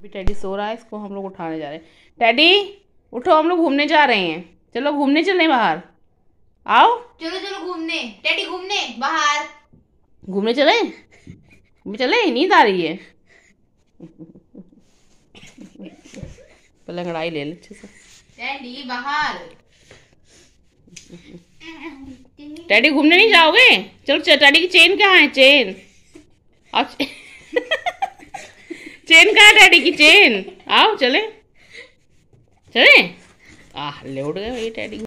अभी टैडी सो रहा है इसको हम लोग उठाने जा रहे हैं टैडी उठो हम लोग घूमने जा रहे हैं चलो घूमने चले बाहर आओ चलो चलो घूमने टैडी घूमने बाहर घूमने चले घूमने चले नींद आ रही है पहले लड़ाई ले ले अच्छे से टैडी बाहर टैडी घूमने नहीं जाओगे चलो टैडी की चेन कहाँ है चेन अच्छा चेन कहाँ डैडी की चेन आओ चले चले आ ले उड़ गए डैडी